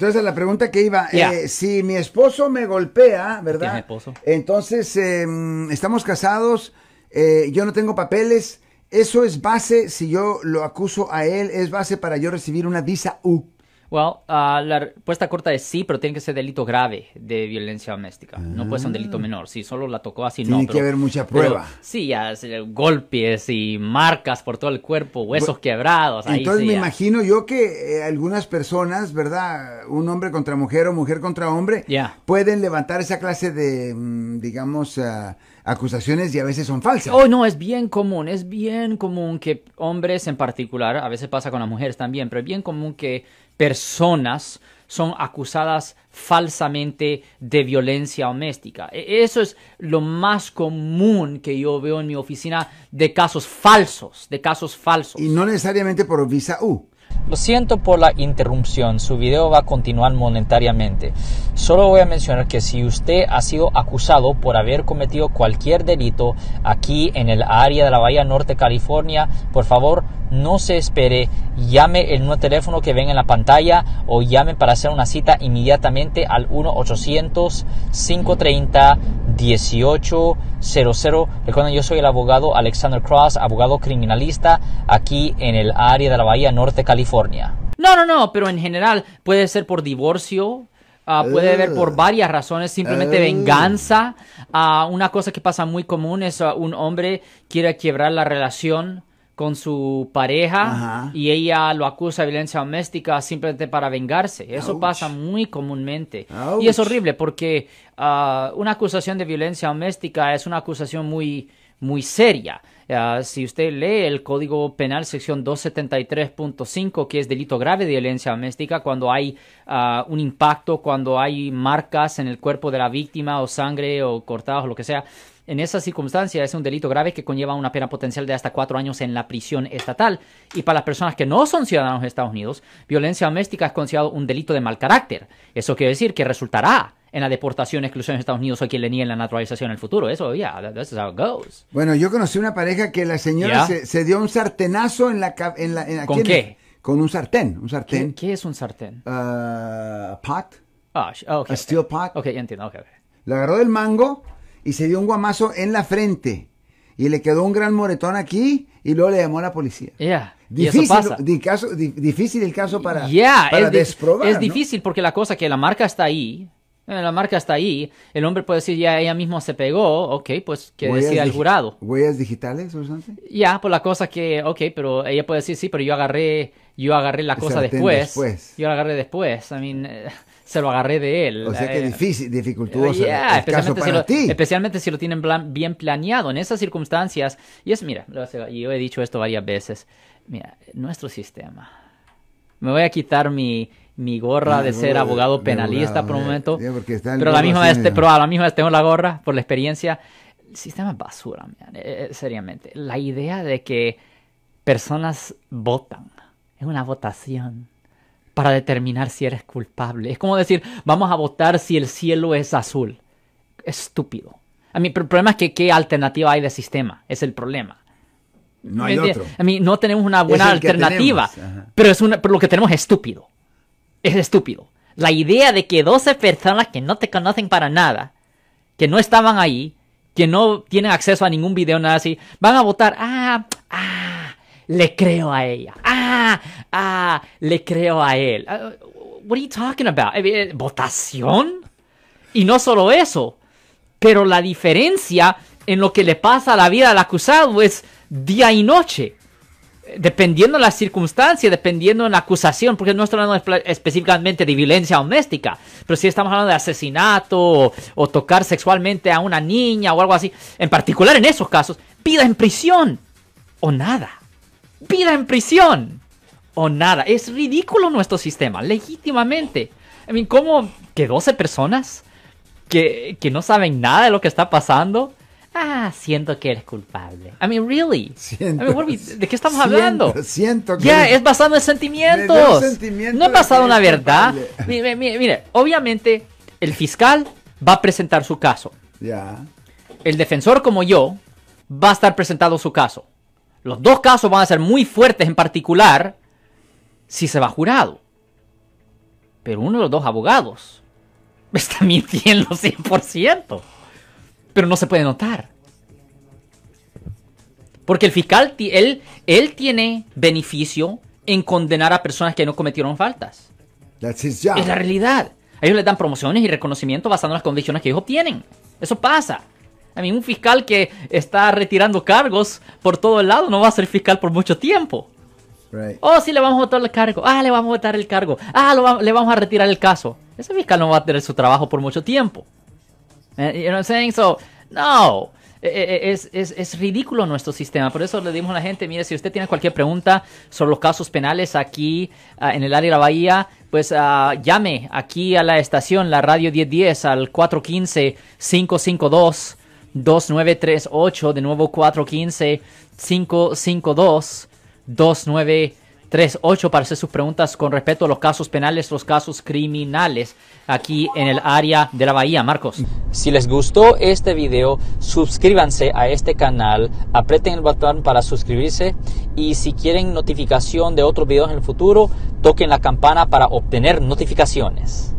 Entonces, la pregunta que iba, eh, si mi esposo me golpea, ¿verdad? Mi esposo? Entonces, em, estamos casados, eh, yo no tengo papeles, eso es base, si yo lo acuso a él, es base para yo recibir una visa U. Bueno, ah, la respuesta corta es sí, pero tiene que ser delito grave de violencia doméstica. No puede ser un delito ah. menor. Si solo la tocó así, no. Tiene que haber mucha prueba. sí, golpes y marcas por todo el cuerpo, huesos quebrados. Entonces me imagino yo que eh, algunas personas, ¿verdad? Un hombre contra mujer o mujer contra hombre, pueden levantar esa clase de, mm, digamos, ah, acusaciones y a veces son falsas. Oh, no, es bien común, es bien común que hombres en particular, a veces pasa con las mujeres también, pero es bien común que personas son acusadas falsamente de violencia doméstica. E, eso es lo más común que yo veo en mi oficina de casos falsos, de casos falsos. Y no necesariamente por visa U. Lo siento por la interrupción, su video va a continuar monetariamente. Solo voy a mencionar que si usted ha sido acusado por haber cometido cualquier delito aquí en el área de la Bahía Norte, California, por favor no se espere, llame el nuevo teléfono que ven en la pantalla o llame para hacer una cita inmediatamente al 1-800-530-1800. Recuerden, yo soy el abogado Alexander Cross, abogado criminalista aquí en el área de la Bahía Norte, California. No, no, no, pero en general puede ser por divorcio, ah, puede haber por eh. varias razones, simplemente eh. venganza. Ah, una cosa que pasa muy común es ah, un hombre quiere quebrar la relación con su pareja y ella lo acusa de violencia doméstica simplemente para vengarse. Eso pasa muy comúnmente. Y es horrible porque ah, una acusación de violencia doméstica es una acusación muy, muy seria. Ah, si usted lee el Código Penal sección 273.5, que es delito grave de violencia doméstica, cuando hay ah, un impacto, cuando hay marcas en el cuerpo de la víctima o sangre o cortados o lo que sea, en esa circunstancia es un delito grave que conlleva una pena potencial de hasta cuatro años en la prisión estatal. Y para las personas que no son ciudadanos de Estados Unidos, violencia doméstica es considerado un delito de mal carácter. Eso quiere decir que resultará en la deportación, exclusión de Estados Unidos o quien le niegue la naturalización en el futuro. Eso, yeah, that's how it goes. Bueno, yo conocí una pareja que la señora se, dio un sartenazo en la... En ¿Con qué? Con un sartén, un sartén. ¿Qué, es un sartén? A ah, pot. Oh, okay, a steel pot. Ok, ya entiendo, Okay. La agarró del mango y se dio un guamazo en la frente y le quedó un gran moretón aquí y luego le llamó a la policía. Ya, Difícil, pasa. difícil el caso para, Ya. para es Es difícil porque la cosa que la marca está ahí, eh, la marca está ahí, el hombre puede decir ya ella misma se pegó, ok, pues que decida el jurado. ¿Huellas digitales o Ya, por pues la cosa que, ok, pero ella puede decir sí, pero yo agarré, yo agarré la cosa después, después, Yo la agarré después. I mean, eh, se lo agarré de él. O sea eh, que difícil, dificultuoso. especialmente, para si lo, ti. especialmente si lo tienen plan, bien planeado en esas circunstancias. Y es, mira, yo he dicho esto varias veces. Mira, nuestro sistema. Me voy a quitar mi, mi gorra de ser abogado penalista por un eh, momento. pero, la misma este, pero a la misma vez tengo la gorra por la experiencia. El sistema es basura, eh, seriamente. La idea de que personas votan es una votación para determinar si eres culpable. Es como decir, vamos a votar si el cielo es azul. Estúpido. A mí, el problema es que qué alternativa hay de sistema. Es el problema. No hay otro. A mí no tenemos una buena alternativa. Pero, es una, pero lo que tenemos es estúpido. Es estúpido. La idea de que 12 personas que no te conocen para nada, que no estaban ahí, que no tienen acceso a ningún video, nada así, van a votar. Ah, ah, le creo a ella. Ah, ah, le creo a él. Ah, what are you talking about? Eh, eh, ¿Votación? Y no solo eso, pero la diferencia en lo que le pasa a la vida al acusado es día y noche. Dependiendo de la circunstancia, dependiendo de la acusación, porque no estoy hablando específicamente de violencia doméstica, pero si estamos hablando de asesinato o, tocar sexualmente a una niña o algo así, en particular en esos casos, Pida en prisión o nada vida en prisión o nada. Es ridículo nuestro sistema, legítimamente. I mean, ¿cómo que 12 personas que, no saben nada de lo que está pasando? Ah, siento que eres culpable. I mean, really. I mean, ¿De qué estamos hablando? Siento que. Ya, es basado en sentimientos. no ha pasado una verdad. Mire, obviamente, el fiscal va a presentar su caso. Ya. El defensor, como yo, va a estar presentando su caso. Los dos casos van a ser muy fuertes en particular si se va jurado. Pero uno de los dos abogados está mintiendo 100%. Pero no se puede notar. Porque el fiscal, él, él tiene beneficio en condenar a personas que no cometieron faltas. That's Es la realidad. A ellos les dan promociones y reconocimiento basándose en las condiciones que ellos obtienen. Eso pasa. A mí, un fiscal que está retirando cargos por todo el lado no va a ser fiscal por mucho tiempo. Oh, sí, le vamos a votar el cargo. Ah, le vamos a votar el cargo. Ah, le vamos a retirar el caso. Ese fiscal no va a tener su trabajo por mucho tiempo. Eh, you know I'm saying? no. Eh, eh, es, ridículo nuestro sistema. Por eso le dimos a la gente, mire, si usted tiene cualquier pregunta sobre los casos penales aquí ah, en el área de la Bahía, pues ah, llame aquí a la estación, la radio 1010, al 415-552. 2938, de nuevo 415-552-2938 para hacer sus preguntas con respecto a los casos penales, los casos criminales aquí en el área de la Bahía. Marcos. Si les gustó este video, suscríbanse a este canal, aprieten el botón para suscribirse y si quieren notificación de otros videos en el futuro, toquen la campana para obtener notificaciones.